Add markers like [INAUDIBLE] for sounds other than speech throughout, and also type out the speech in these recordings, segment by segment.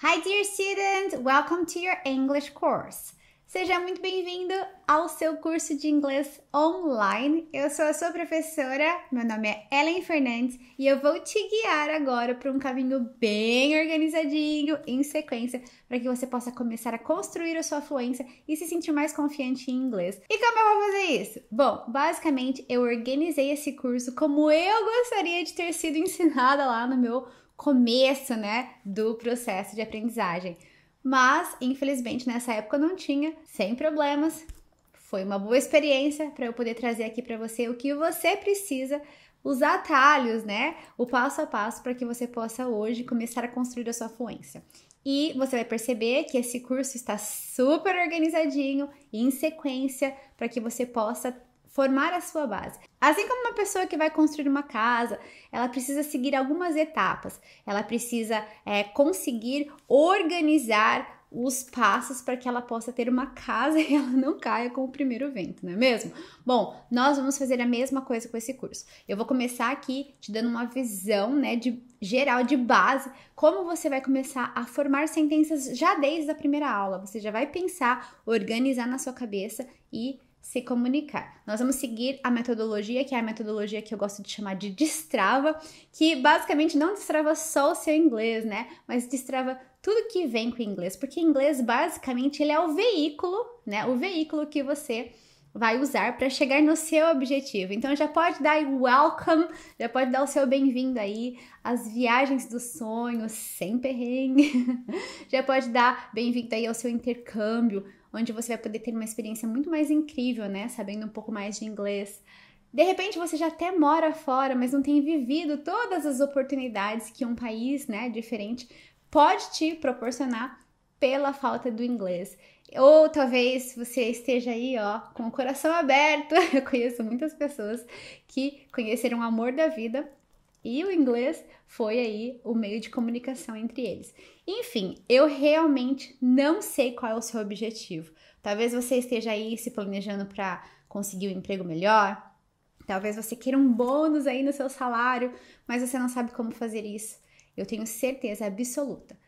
Hi dear student, welcome to your English course. Seja muito bem-vindo ao seu curso de inglês online. Eu sou a sua professora, meu nome é Ellen Fernandes e eu vou te guiar agora para um caminho bem organizadinho, em sequência, para que você possa começar a construir a sua fluência e se sentir mais confiante em inglês. E como eu vou fazer isso? Bom, basicamente eu organizei esse curso como eu gostaria de ter sido ensinada lá no meu começo, né, do processo de aprendizagem. Mas, infelizmente, nessa época não tinha, sem problemas. Foi uma boa experiência para eu poder trazer aqui para você o que você precisa, os atalhos, né? O passo a passo para que você possa hoje começar a construir a sua fluência. E você vai perceber que esse curso está super organizadinho, em sequência, para que você possa formar a sua base. Assim como uma pessoa que vai construir uma casa, ela precisa seguir algumas etapas, ela precisa é, conseguir organizar os passos para que ela possa ter uma casa [LAUGHS] e ela não caia com o primeiro vento, não é mesmo? Bom, nós vamos fazer a mesma coisa com esse curso. Eu vou começar aqui te dando uma visão, né, de geral de base, como você vai começar a formar sentenças já desde a primeira aula. Você já vai pensar, organizar na sua cabeça e se comunicar. Nós vamos seguir a metodologia, que é a metodologia que eu gosto de chamar de destrava, que basicamente não destrava só o seu inglês, né? Mas destrava tudo que vem com o inglês, porque inglês basicamente ele é o veículo, né? O veículo que você vai usar para chegar no seu objetivo. Então já pode dar welcome, já pode dar o seu bem-vindo aí às viagens do sonho, sem perrengue. [LAUGHS] já pode dar bem-vindo aí ao seu intercâmbio, onde você vai poder ter uma experiência muito mais incrível, né? Sabendo um pouco mais de inglês. De repente você já até mora fora, mas não tem vivido todas as oportunidades que um país, né, diferente pode te proporcionar pela falta do inglês. Ou talvez você esteja aí, ó, com o coração aberto. [LAUGHS] Eu conheço muitas pessoas que conheceram o amor da vida e o inglês foi aí o meio de comunicação entre eles. Enfim, eu realmente não sei qual é o seu objetivo. Talvez você esteja aí se planejando para conseguir um emprego melhor, talvez você queira um bônus aí no seu salário, mas você não sabe como fazer isso. Eu tenho certeza absoluta.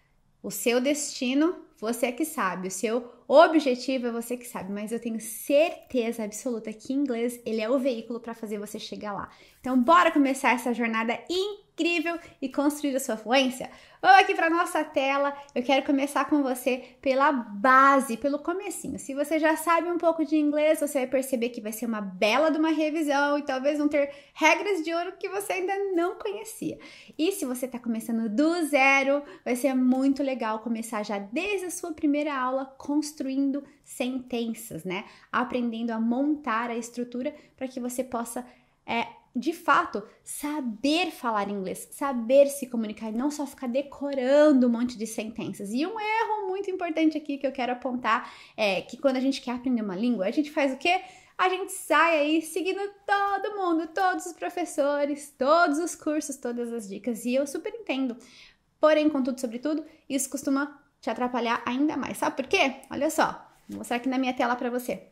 O seu destino você é que sabe, o seu objetivo é você que sabe, mas eu tenho certeza absoluta que inglês ele é o veículo para fazer você chegar lá. Então bora começar essa jornada incrível e construir a sua fluência. Vamos aqui para nossa tela. Eu quero começar com você pela base, pelo comecinho. Se você já sabe um pouco de inglês, você vai perceber que vai ser uma bela de uma revisão e talvez vão ter regras de ouro que você ainda não conhecia. E se você está começando do zero, vai ser muito legal começar já desde a sua primeira aula construindo sentenças, né? Aprendendo a montar a estrutura para que você possa é, de fato, saber falar inglês, saber se comunicar, não só ficar decorando um monte de sentenças. E um erro muito importante aqui que eu quero apontar é que quando a gente quer aprender uma língua, a gente faz o quê? A gente sai aí seguindo todo mundo, todos os professores, todos os cursos, todas as dicas, e eu super entendo. Porém, contudo, sobretudo, isso costuma te atrapalhar ainda mais. Sabe por quê? Olha só, vou mostrar aqui na minha tela para você.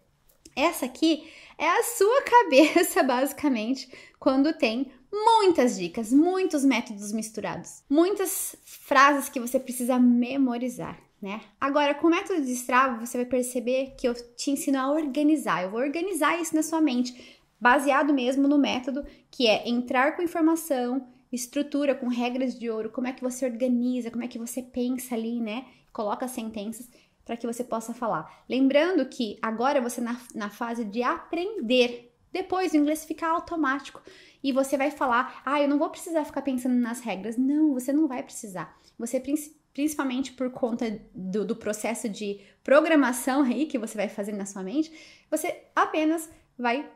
Essa aqui é a sua [LAUGHS] cabeça, basicamente, quando tem muitas dicas, muitos métodos misturados, muitas frases que você precisa memorizar. Né? Agora, com o método de Strava, você vai perceber que eu te ensino a organizar. Eu vou organizar isso na sua mente, baseado mesmo no método que é entrar com informação, estrutura, com regras de ouro, como é que você organiza, como é que você pensa ali, né? Coloca sentenças para que você possa falar. Lembrando que agora você na, na fase de aprender. Depois o inglês fica automático e você vai falar: "Ah, eu não vou precisar ficar pensando nas regras". Não, você não vai precisar. Você principalmente por conta do, do processo de programação aí que você vai fazer na sua mente, você apenas vai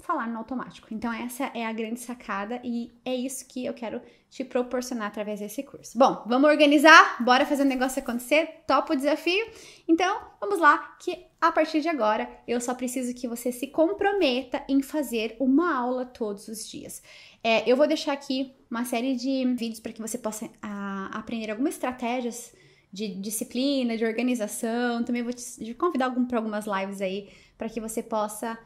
falar no automático. Então, essa é a grande sacada e é isso que eu quero te proporcionar através desse curso. Bom, vamos organizar? Bora fazer o negócio acontecer? Topa o desafio? Então, vamos lá, que a partir de agora eu só preciso que você se comprometa em fazer uma aula todos os dias. É, eu vou deixar aqui uma série de vídeos para que você possa a, ah, aprender algumas estratégias de disciplina, de organização. Também vou te, te convidar algum, para algumas lives aí para que você possa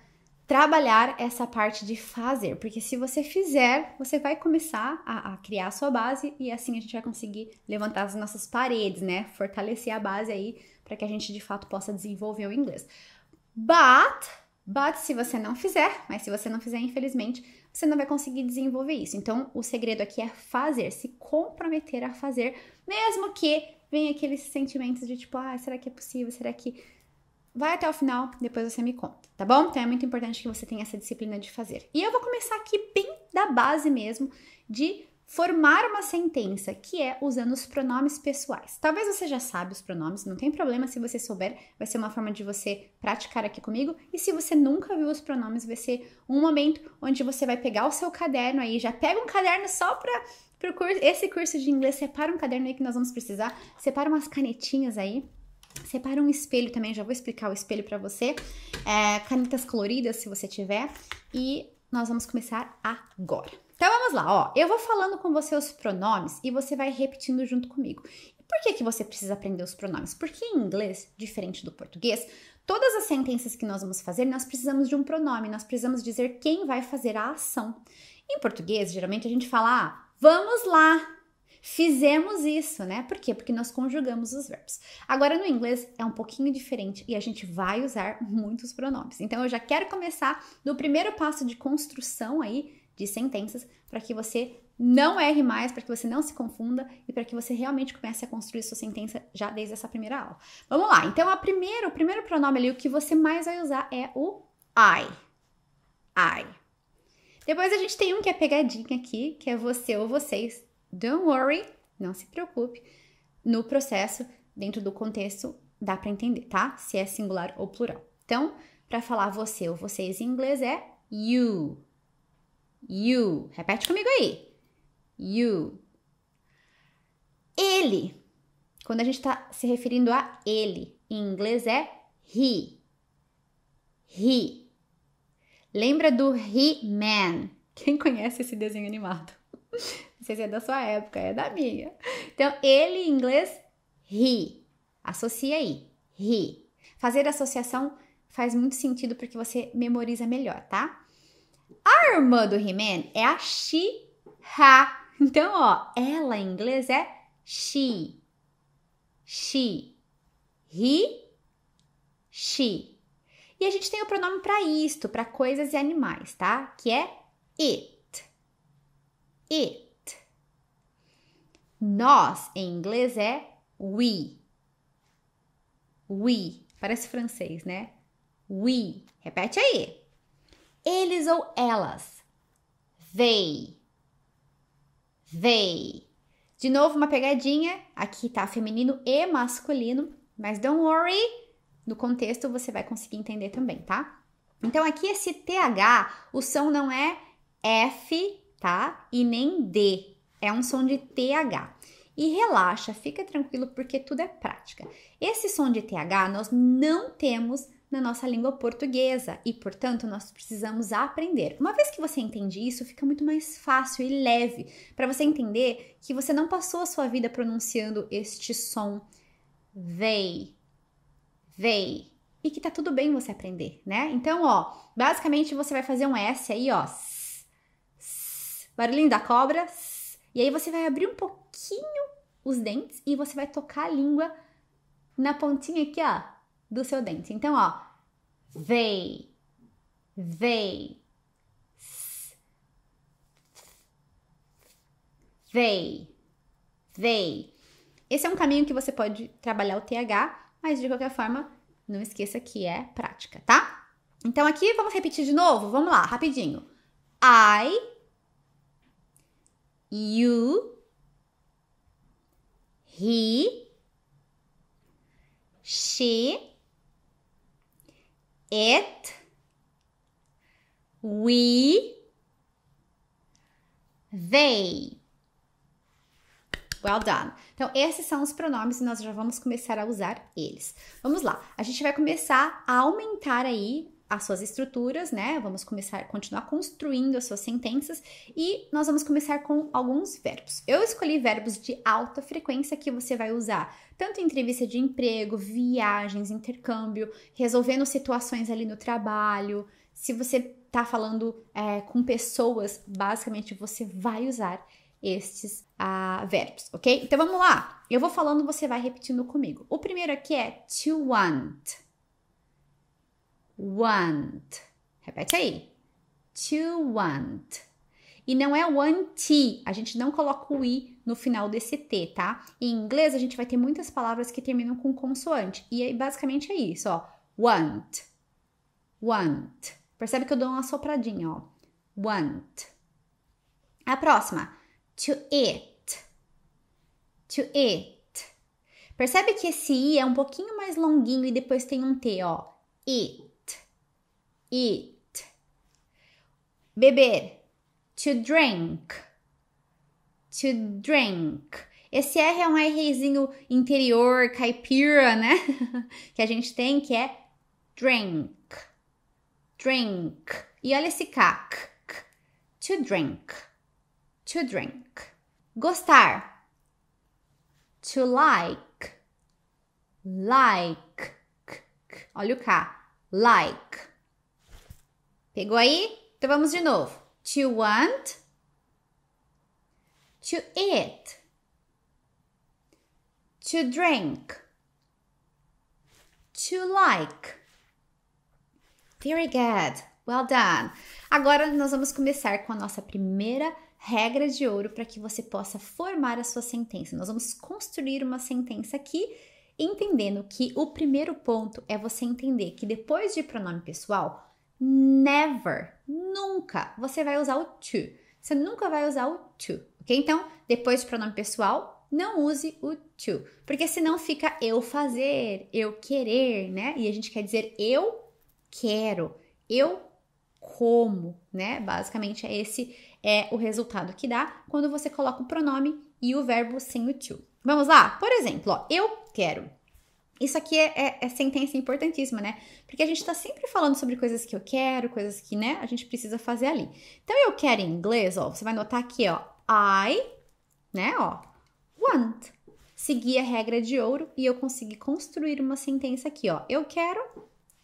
trabalhar essa parte de fazer, porque se você fizer, você vai começar a, a criar a sua base e assim a gente vai conseguir levantar as nossas paredes, né? Fortalecer a base aí para que a gente de fato possa desenvolver o inglês. But, but se você não fizer, mas se você não fizer, infelizmente, você não vai conseguir desenvolver isso. Então, o segredo aqui é fazer, se comprometer a fazer, mesmo que venha aqueles sentimentos de tipo, ah, será que é possível? Será que Vai até o final, depois você me conta, tá bom? Então é muito importante que você tenha essa disciplina de fazer. E eu vou começar aqui bem da base mesmo de formar uma sentença, que é usando os pronomes pessoais. Talvez você já sabe os pronomes, não tem problema se você souber, vai ser uma forma de você praticar aqui comigo. E se você nunca viu os pronomes, vai ser um momento onde você vai pegar o seu caderno aí, já pega um caderno só para esse curso de inglês, separa um caderno aí que nós vamos precisar, separa umas canetinhas aí, Separa um espelho também, já vou explicar o espelho para você. É, canetas coloridas, se você tiver. E nós vamos começar agora. Então vamos lá, ó. Eu vou falando com você os pronomes e você vai repetindo junto comigo. Por que, que você precisa aprender os pronomes? Porque em inglês, diferente do português, todas as sentenças que nós vamos fazer, nós precisamos de um pronome, nós precisamos dizer quem vai fazer a ação. Em português, geralmente a gente fala, ah, vamos lá, Fizemos isso, né? Por quê? Porque nós conjugamos os verbos. Agora no inglês é um pouquinho diferente e a gente vai usar muitos pronomes. Então eu já quero começar no primeiro passo de construção aí de sentenças para que você não erre mais, para que você não se confunda e para que você realmente comece a construir sua sentença já desde essa primeira aula. Vamos lá, então a primeira, o primeiro pronome ali, o que você mais vai usar é o I. I. Depois a gente tem um que é pegadinha aqui, que é você ou vocês. Don't worry, não se preocupe. No processo, dentro do contexto, dá para entender, tá? Se é singular ou plural. Então, para falar você ou vocês em inglês é you. You. Repete comigo aí. You. Ele. Quando a gente está se referindo a ele, em inglês é he. He. Lembra do He-Man? Quem conhece esse desenho animado? [LAUGHS] Não sei se é da sua época, é da minha. Então, ele em inglês, he. Associa aí, he. Fazer associação faz muito sentido porque você memoriza melhor, tá? A irmã do He-Man é a she, ha. Então, ó, ela em inglês é she. She. He, she. E a gente tem o pronome para isto, para coisas e animais, tá? Que é it. It. Nós em inglês é we. We. Parece francês, né? We. Repete aí. Eles ou elas. They. They. De novo, uma pegadinha. Aqui tá feminino e masculino. Mas don't worry. No contexto você vai conseguir entender também, tá? Então aqui esse TH, o som não é F, tá? E nem D. É um som de TH. E relaxa, fica tranquilo porque tudo é prática. Esse som de TH nós não temos na nossa língua portuguesa e, portanto, nós precisamos aprender. Uma vez que você entende isso, fica muito mais fácil e leve para você entender que você não passou a sua vida pronunciando este som vei, vei, e que tá tudo bem você aprender, né? Então, ó, basicamente você vai fazer um S aí, ó, s, s, barulhinho da cobra, s, e aí você vai abrir um pouquinho os dentes e você vai tocar a língua na pontinha aqui, ó, do seu dente. Então, ó, vei, vei, vei, vei. Esse é um caminho que você pode trabalhar o TH, mas de qualquer forma, não esqueça que é prática, tá? Então aqui vamos repetir de novo, vamos lá, rapidinho. I you, he, she, it, we, they. Well done. Então, esses são os pronomes e nós já vamos começar a usar eles. Vamos lá. A gente vai começar a aumentar aí as suas estruturas, né? Vamos começar, continuar construindo as suas sentenças e nós vamos começar com alguns verbos. Eu escolhi verbos de alta frequência que você vai usar tanto em entrevista de emprego, viagens, intercâmbio, resolvendo situações ali no trabalho. Se você tá falando é, com pessoas, basicamente você vai usar estes uh, verbos, ok? Então vamos lá. Eu vou falando, você vai repetindo comigo. O primeiro aqui é to want want. Repete aí. To want. E não é want. A gente não coloca o i no final desse t, tá? Em inglês a gente vai ter muitas palavras que terminam com consoante. E aí, é basicamente é isso, ó. Want. Want. Percebe que eu dou uma sopradinha, ó. Want. A próxima. To it. To it. Percebe que esse i é um pouquinho mais longuinho e depois tem um t, ó. Eat eat. Beber, to drink. To drink. Esse R é um Rzinho interior, caipira, né? [LAUGHS] que a gente tem, que é drink. Drink. E olha esse K. k, k. To drink. To drink. Gostar. To like. Like. K, olha o K. Like. Pegou aí? Então vamos de novo. To want to eat to drink to like. Very good. Well done. Agora nós vamos começar com a nossa primeira regra de ouro para que você possa formar a sua sentença. Nós vamos construir uma sentença aqui, entendendo que o primeiro ponto é você entender que depois de pronome pessoal, never, nunca, você vai usar o to. Você nunca vai usar o to, ok? Então, depois do pronome pessoal, não use o to, porque senão fica eu fazer, eu querer, né? E a gente quer dizer eu quero, eu como, né? Basicamente é esse é o resultado que dá quando você coloca o pronome e o verbo sem o to. Vamos lá? Por exemplo, ó, eu quero isso aqui é, é, é, sentença importantíssima, né? Porque a gente está sempre falando sobre coisas que eu quero, coisas que, né, a gente precisa fazer ali. Então, eu quero em inglês, ó, você vai notar aqui, ó, I, né, ó, want. Segui a regra de ouro e eu consegui construir uma sentença aqui, ó. Eu quero,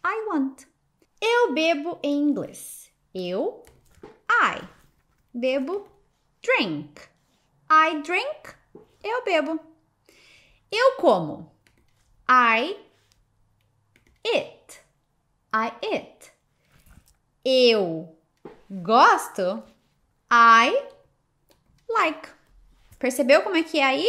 I want. Eu bebo em inglês. Eu, I, bebo, drink. I drink, eu bebo. Eu como. I it. I it. Eu gosto. I like. Percebeu como é que é aí?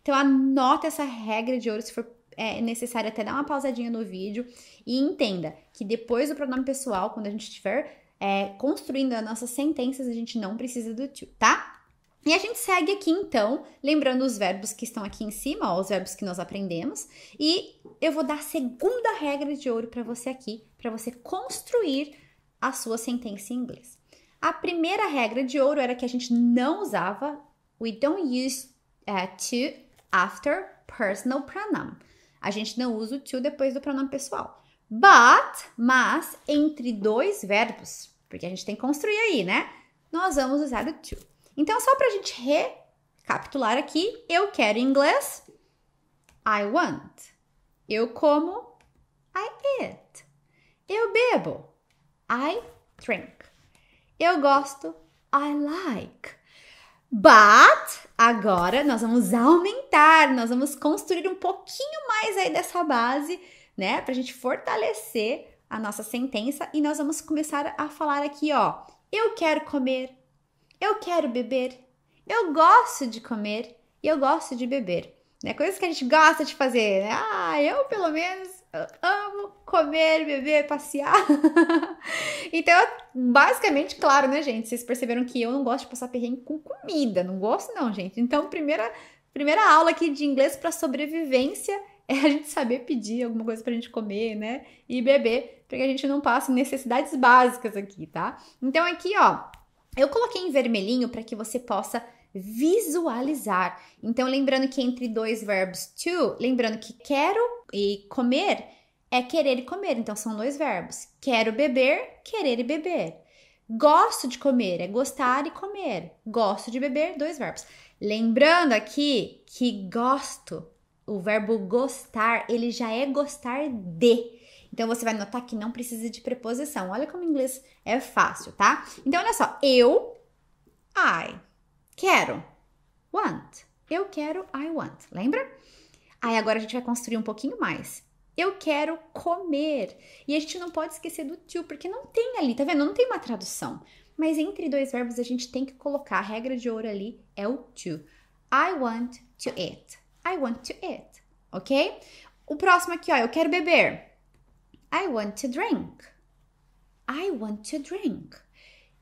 Então anota essa regra de ouro se for é necessário até dar uma pausadinha no vídeo e entenda que depois do pronome pessoal, quando a gente estiver é, construindo as nossas sentenças, a gente não precisa do to, tá? E a gente segue aqui então, lembrando os verbos que estão aqui em cima, ó, os verbos que nós aprendemos, e eu vou dar a segunda regra de ouro para você aqui, para você construir a sua sentença em inglês. A primeira regra de ouro era que a gente não usava we don't use uh, to after personal pronoun. A gente não usa o to depois do pronome pessoal. But, mas entre dois verbos, porque a gente tem que construir aí, né? Nós vamos usar o to. Então, só para a gente recapitular aqui, eu quero em inglês, I want. Eu como, I eat. Eu bebo, I drink. Eu gosto, I like. But agora nós vamos aumentar, nós vamos construir um pouquinho mais aí dessa base, né, pra gente fortalecer a nossa sentença e nós vamos começar a falar aqui, ó. Eu quero comer eu quero beber. Eu gosto de comer e eu gosto de beber. Né? Coisas que a gente gosta de fazer. Né? Ah, eu pelo menos eu amo comer, beber, passear. [LAUGHS] então, basicamente, claro, né, gente? Vocês perceberam que eu não gosto de passar perrengue com comida. Não gosto, não, gente. Então, primeira, primeira aula aqui de inglês para sobrevivência é a gente saber pedir alguma coisa pra gente comer, né? E beber, para que a gente não passe necessidades básicas aqui, tá? Então, aqui, ó, eu coloquei em vermelhinho para que você possa visualizar. Então, lembrando que entre dois verbos to, lembrando que quero e comer é querer e comer, então são dois verbos. Quero beber, querer e beber. Gosto de comer é gostar e comer. Gosto de beber, dois verbos. Lembrando aqui que gosto, o verbo gostar, ele já é gostar de. Então você vai notar que não precisa de preposição. Olha como inglês é fácil, tá? Então olha só, eu I quero want. Eu quero I want, lembra? Aí agora a gente vai construir um pouquinho mais. Eu quero comer. E a gente não pode esquecer do to, porque não tem ali, tá vendo? Não tem uma tradução. Mas entre dois verbos a gente tem que colocar. A regra de ouro ali é o to. I want to eat. I want to eat. Ok? O próximo aqui, ó, eu quero beber. I want to drink. I want to drink.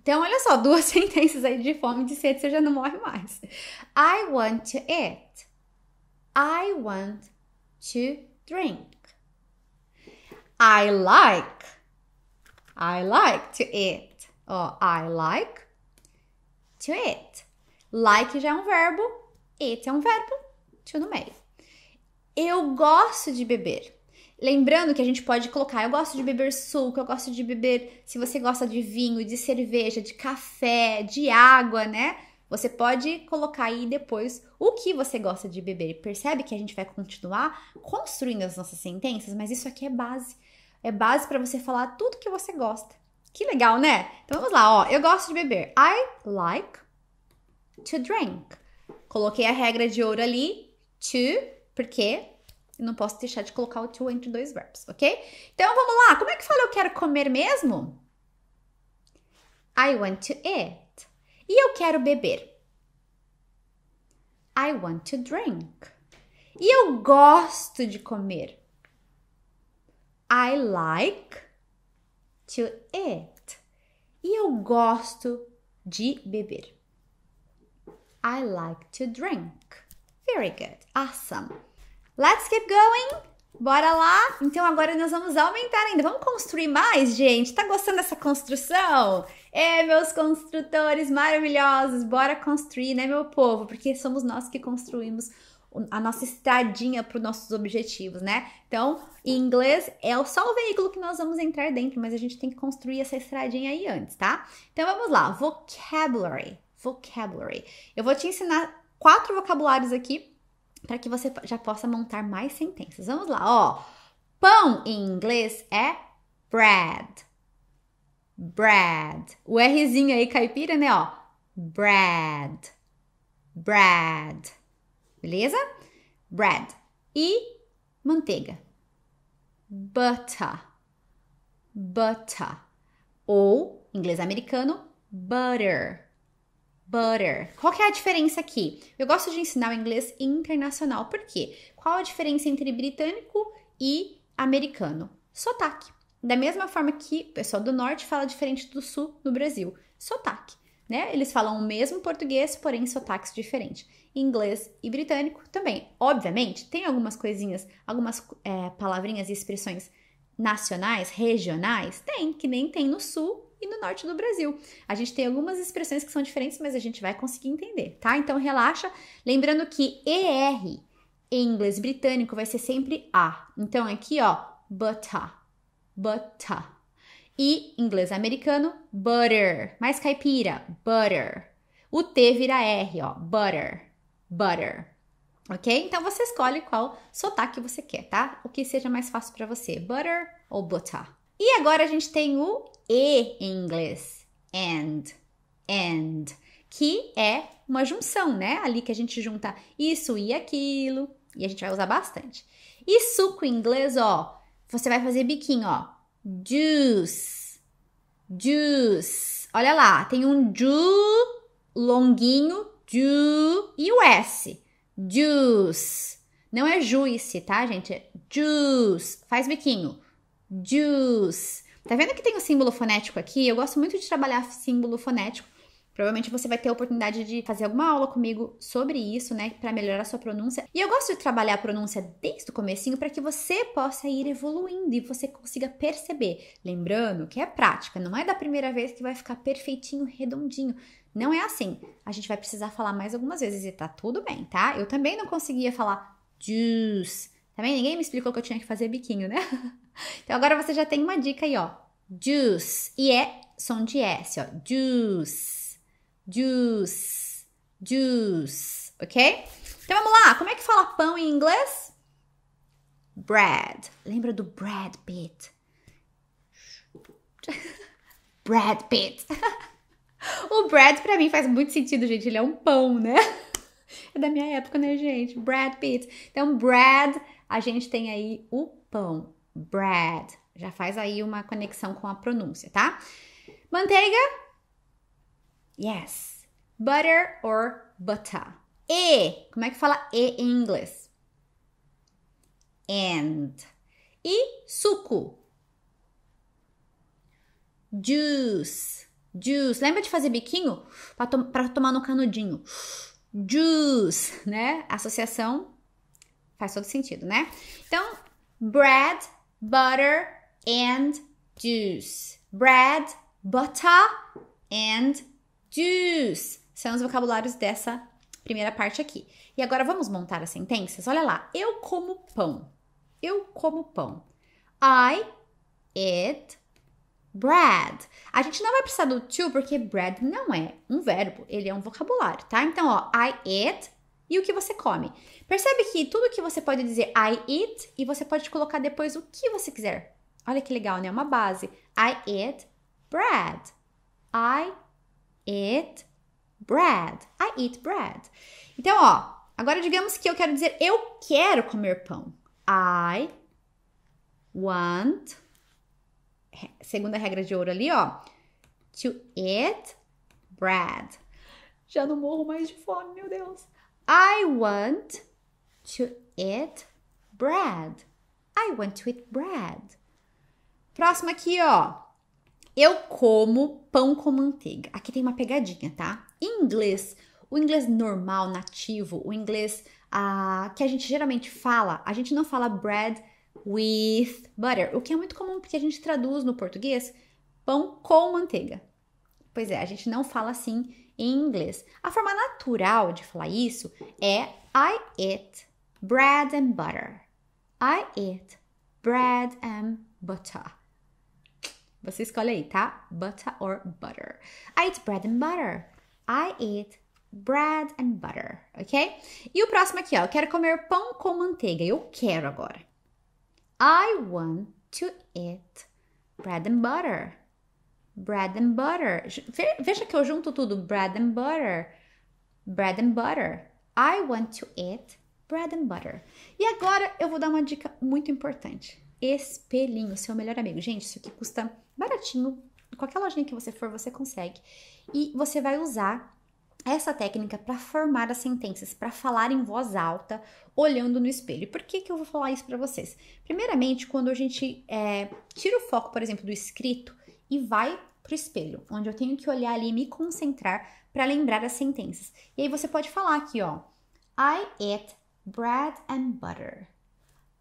Então, olha só, duas [LAUGHS] sentenças aí de fome e de sede, você já não morre mais. I want to eat. I want to drink. I like. I like to eat. Ó, oh, I like to eat. Like já é um verbo, eat é um verbo, to no meio. Eu gosto de beber. Lembrando que a gente pode colocar, eu gosto de beber suco, eu gosto de beber, se você gosta de vinho, de cerveja, de café, de água, né? Você pode colocar aí depois o que você gosta de beber. percebe que a gente vai continuar construindo as nossas sentenças, mas isso aqui é base. É base para você falar tudo que você gosta. Que legal, né? Então vamos lá, ó. Eu gosto de beber. I like to drink. Coloquei a regra de ouro ali, to, porque e não posso deixar de colocar o to entre dois verbos, ok? Então vamos lá. Como é que fala eu quero comer mesmo? I want to eat. E eu quero beber. I want to drink. E eu gosto de comer. I like to eat. E eu gosto de beber. I like to drink. Very good. Awesome. Let's keep going! Bora lá? Então agora nós vamos aumentar ainda. Vamos construir mais, gente? Tá gostando dessa construção? É, meus construtores maravilhosos, bora construir, né, meu povo? Porque somos nós que construímos a nossa estradinha para os nossos objetivos, né? Então, em inglês é só o veículo que nós vamos entrar dentro, mas a gente tem que construir essa estradinha aí antes, tá? Então vamos lá, vocabulary, vocabulary. Eu vou te ensinar quatro vocabulários aqui para que você já possa montar mais sentenças. Vamos lá, ó. Pão em inglês é bread. Bread. O Rzinho aí caipira, né, ó. Bread. Bread. Beleza? Bread. E manteiga. Butter. Butter. Ou, em inglês americano, butter butter. Qual que é a diferença aqui? Eu gosto de ensinar o inglês internacional, por quê? Qual a diferença entre britânico e americano? Sotaque. Da mesma forma que o pessoal do norte fala diferente do sul no Brasil. Sotaque. Né? Eles falam o mesmo português, porém sotaques diferentes. Inglês e britânico também. Obviamente, tem algumas coisinhas, algumas é, palavrinhas e expressões nacionais, regionais? Tem, que nem tem no sul e no norte do Brasil. A gente tem algumas expressões que são diferentes, mas a gente vai conseguir entender, tá? Então relaxa, lembrando que ER em inglês britânico vai ser sempre A. Então é aqui, ó, butter, butter. E inglês americano, butter. Mais caipira, butter. O T vira R, ó, butter, butter. Ok? Então você escolhe qual sotaque você quer, tá? O que seja mais fácil para você, butter ou butter. E agora a gente tem o e em inglês. And, and, que é uma junção, né? Ali que a gente junta isso e aquilo, e a gente vai usar bastante. E suco em inglês, ó, você vai fazer biquinho, ó. Juice, juice. Olha lá, tem um ju longuinho, ju e o s. Juice. Não é juice, tá, gente? É juice. Faz biquinho. Juice. Tá vendo que tem o um símbolo fonético aqui? Eu gosto muito de trabalhar símbolo fonético. Provavelmente você vai ter a oportunidade de fazer alguma aula comigo sobre isso, né, para melhorar a sua pronúncia. E eu gosto de trabalhar a pronúncia desde o comecinho para que você possa ir evoluindo e você consiga perceber. Lembrando que é prática, não é da primeira vez que vai ficar perfeitinho, redondinho. Não é assim. A gente vai precisar falar mais algumas vezes e tá tudo bem, tá? Eu também não conseguia falar juice. Também tá ninguém me explicou que eu tinha que fazer biquinho, né? [LAUGHS] Então agora você já tem uma dica aí, ó. Juice. E é som de S, ó. Juice. Juice. Juice. Ok? Então vamos lá. Como é que fala pão em inglês? Bread. Lembra do Brad Pitt? [LAUGHS] Brad Pitt. [LAUGHS] o Brad para mim faz muito sentido, gente. Ele é um pão, né? [LAUGHS] É da minha época, né, gente? Brad Pitt. Então, bread, a gente tem aí o pão bread. Já faz aí uma conexão com a pronúncia, tá? Manteiga? Yes. Butter or butter. E, como é que fala e em inglês? And. E suco? Juice. Juice. Lembra de fazer biquinho? Para to tomar no canudinho. Juice, né? Associação faz todo sentido, né? Então, bread butter and juice. Bread, butter and juice. São os vocabulários dessa primeira parte aqui. E agora vamos montar as sentenças? Olha lá. Eu como pão. Eu como pão. I eat bread. A gente não vai precisar do to porque bread não é um verbo, ele é um vocabulário, tá? Então, ó, I eat e o que você come. Percebe que tudo que você pode dizer I eat e você pode colocar depois o que você quiser. Olha que legal, né? Uma base. I eat bread. I eat bread. I eat bread. Então, ó, agora digamos que eu quero dizer eu quero comer pão. I want segunda regra de ouro ali, ó. To eat bread. Já não morro mais de fome, meu Deus. I want to eat bread. I want to eat bread. Próximo aqui, ó. Eu como pão com manteiga. Aqui tem uma pegadinha, tá? Em inglês, o inglês normal, nativo, o inglês ah, que a gente geralmente fala, a gente não fala bread with butter, o que é muito comum porque a gente traduz no português pão com manteiga. Pois é, a gente não fala assim em inglês. A forma natural de falar isso é I eat bread and butter. I eat bread and butter. Você escolhe aí, tá? Butter or butter. I eat bread and butter. I eat bread and butter, ok? E o próximo aqui, ó. Eu quero comer pão com manteiga. Eu quero agora. I want to eat bread and butter bread and butter. Veja que eu junto tudo: bread and butter, bread and butter. I want to eat bread and butter. E agora eu vou dar uma dica muito importante: espelhinho, seu melhor amigo. Gente, isso aqui custa baratinho. Qualquer lojinha que você for, você consegue. E você vai usar essa técnica para formar as sentenças, para falar em voz alta, olhando no espelho. Por que, que eu vou falar isso para vocês? Primeiramente, quando a gente é, tira o foco, por exemplo, do escrito e vai para o espelho, onde eu tenho que olhar ali e me concentrar para lembrar as sentenças. E aí você pode falar aqui, ó. I eat bread and butter.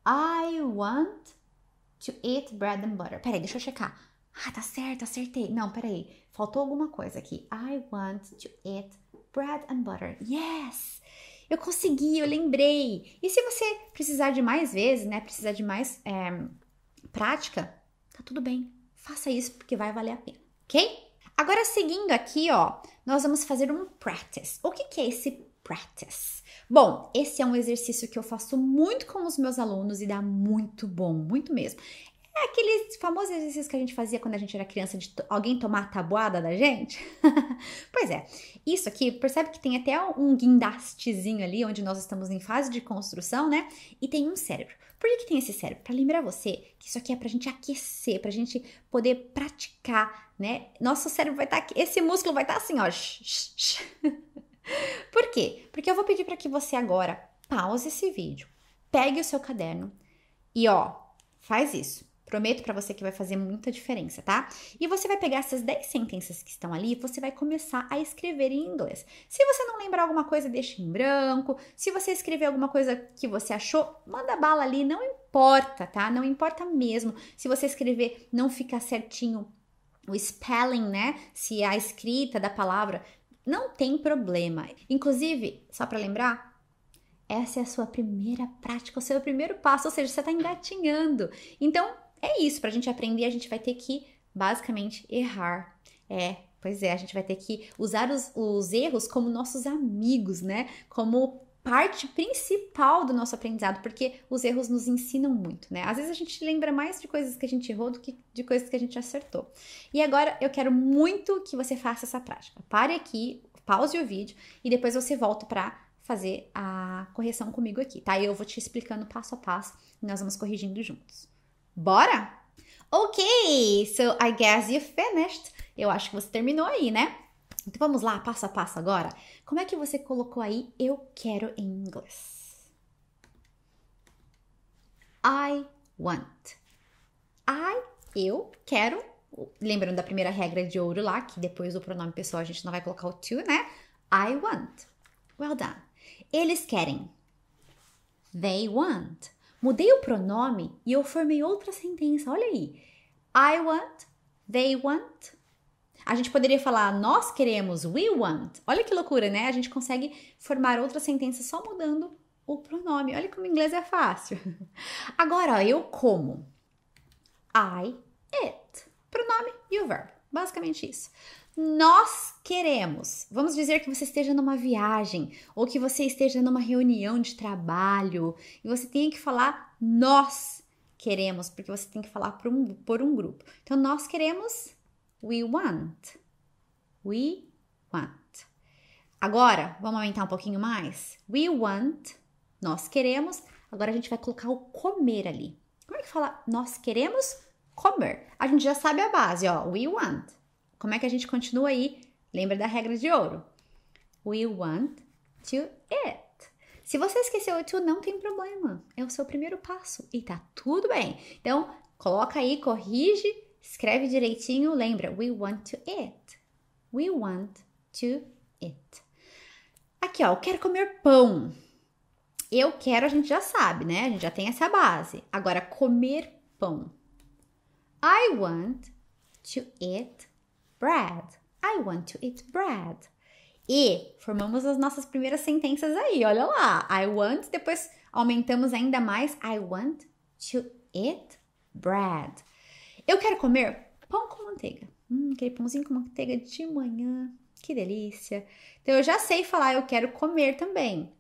I want to eat bread and butter. Peraí, deixa eu checar. Ah, tá certo, acertei. Não, peraí. Faltou alguma coisa aqui. I want to eat bread and butter. Yes! Eu consegui, eu lembrei. E se você precisar de mais vezes, né? Precisar de mais é, prática, tá tudo bem faça isso porque vai valer a pena, ok? Agora, seguindo aqui, ó, nós vamos fazer um practice. O que, que é esse practice? Bom, esse é um exercício que eu faço muito com os meus alunos e dá muito bom, muito mesmo. É aquele famoso exercício que a gente fazia quando a gente era criança de alguém tomar a tabuada da gente. [LAUGHS] pois é, isso aqui, percebe que tem até um guindastezinho ali, onde nós estamos em fase de construção, né? E tem um cérebro. Por que, que tem esse cérebro? Para lembrar você que isso aqui é pra gente aquecer, pra gente poder praticar, né? Nosso cérebro vai estar tá aqui, esse músculo vai estar tá assim, ó. [LAUGHS] Por quê? Porque eu vou pedir para que você agora pause esse vídeo, pegue o seu caderno e ó, faz isso. Prometo para você que vai fazer muita diferença, tá? E você vai pegar essas 10 sentenças que estão ali você vai começar a escrever em inglês. Se você não lembrar alguma coisa, deixa em branco. Se você escrever alguma coisa que você achou, manda bala ali, não importa, tá? Não importa mesmo. Se você escrever não ficar certinho o spelling, né? Se a escrita da palavra não tem problema. Inclusive, só para lembrar, essa é a sua primeira prática, o seu primeiro passo, ou seja, você está engatinhando. Então, é isso, para a gente aprender, a gente vai ter que basicamente errar. É, pois é, a gente vai ter que usar os, os erros como nossos amigos, né? Como parte principal do nosso aprendizado, porque os erros nos ensinam muito, né? Às vezes a gente lembra mais de coisas que a gente errou do que de coisas que a gente acertou. E agora eu quero muito que você faça essa prática. Pare aqui, pause o vídeo e depois você volta para fazer a correção comigo aqui, tá? Eu vou te explicando passo a passo e nós vamos corrigindo juntos. Bora? Ok, so I guess you finished. Eu acho que você terminou aí, né? Então vamos lá, passo a passo agora. Como é que você colocou aí eu quero em inglês? I want. I, eu quero. Lembrando da primeira regra de ouro lá, que depois do pronome pessoal a gente não vai colocar o to, né? I want. Well done. Eles querem. They want. Mudei o pronome e eu formei outra sentença. Olha aí. I want, they want. A gente poderia falar nós queremos, we want. Olha que loucura, né? A gente consegue formar outra sentença só mudando o pronome. Olha como inglês é fácil. [LAUGHS] Agora, ó, eu como. I, it. Pronome e o verbo. Basicamente isso. Nós queremos. Vamos dizer que você esteja numa viagem ou que você esteja numa reunião de trabalho e você tem que falar nós queremos, porque você tem que falar por um, por um grupo. Então, nós queremos, we want. We want. Agora, vamos aumentar um pouquinho mais? We want, nós queremos. Agora a gente vai colocar o comer ali. Como é que fala nós queremos? comer. A gente já sabe a base, ó. We want. Como é que a gente continua aí? Lembra da regra de ouro. We want to eat. Se você esqueceu o to, não tem problema. É o seu primeiro passo e tá tudo bem. Então, coloca aí, corrige, escreve direitinho, lembra. We want to eat. We want to eat. Aqui, ó, eu quero comer pão. Eu quero, a gente já sabe, né? A gente já tem essa base. Agora, comer pão. I want to eat bread. I want to eat bread. E formamos as nossas primeiras sentenças aí, olha lá. I want, depois aumentamos ainda mais. I want to eat bread. Eu quero comer pão com manteiga. Hum, aquele pãozinho com manteiga de manhã, que delícia. Então eu já sei falar eu quero comer também.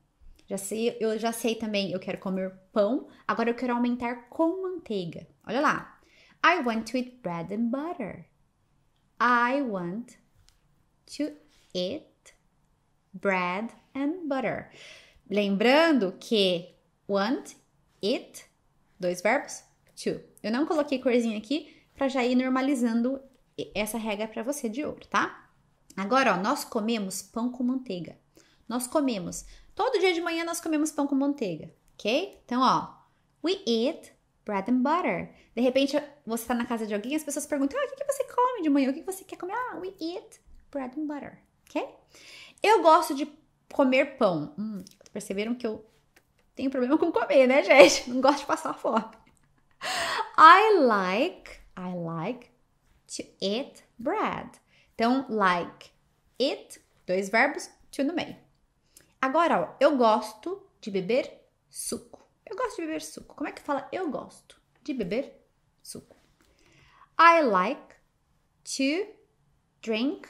Já sei, eu já sei também eu quero comer pão. Agora eu quero aumentar com manteiga. Olha lá. I want to eat bread and butter. I want to eat bread and butter. Lembrando que want, it, dois verbos, to. Eu não coloquei corzinha aqui para já ir normalizando essa regra para você de ouro, tá? Agora, ó, nós comemos pão com manteiga. Nós comemos. Todo dia de manhã nós comemos pão com manteiga, ok? Então, ó, we eat bread and butter. De repente, você está na casa de alguém, as pessoas perguntam: ah, o que, você come de manhã? O que, que você quer comer? Ah, we eat bread and butter, ok? Eu gosto de comer pão. Hum, perceberam que eu tenho problema com comer, né, gente? Não gosto de passar fome. I like, I like to eat bread. Então, like, it, dois verbos, to no meio. Agora, ó, eu gosto de beber suco. Eu gosto de beber suco. Como é que fala eu gosto de beber suco? I like to drink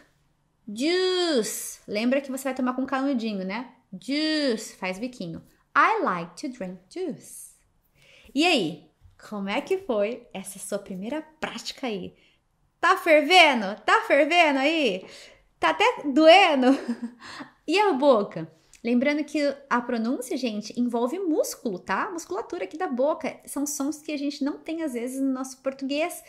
juice. Lembra que você vai tomar com canudinho, né? Juice, faz biquinho. I like to drink juice. E aí, como é que foi essa sua primeira prática aí? Tá fervendo? Tá fervendo aí? Tá até doendo? [LAUGHS] E a boca? Lembrando que a pronúncia, gente, envolve músculo, tá? Musculatura aqui da boca. São sons que a gente não tem às vezes no nosso português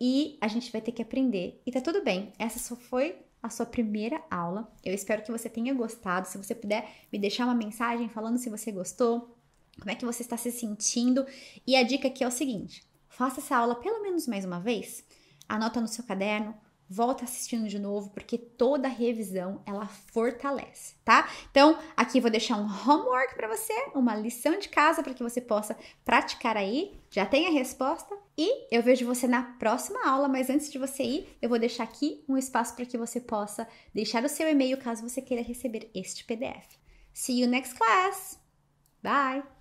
e a gente vai ter que aprender. E tá tudo bem. Essa só foi a sua primeira aula. Eu espero que você tenha gostado. Se você puder me deixar uma mensagem falando se você gostou, como é que você está se sentindo. E a dica aqui é o seguinte: faça essa aula pelo menos mais uma vez, anota no seu caderno, volta assistindo de novo, porque toda revisão ela fortalece, tá? Então, aqui vou deixar um homework para você, uma lição de casa para que você possa praticar aí, já tem a resposta e eu vejo você na próxima aula, mas antes de você ir, eu vou deixar aqui um espaço para que você possa deixar o seu e-mail caso você queira receber este PDF. See you next class. Bye.